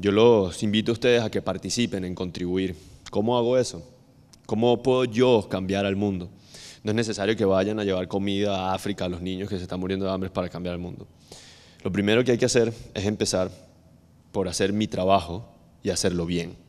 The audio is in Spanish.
yo los invito a ustedes a que participen en contribuir. ¿Cómo hago eso? ¿Cómo puedo yo cambiar al mundo? No es necesario que vayan a llevar comida a África a los niños que se están muriendo de hambre para cambiar el mundo. Lo primero que hay que hacer es empezar por hacer mi trabajo y hacerlo bien.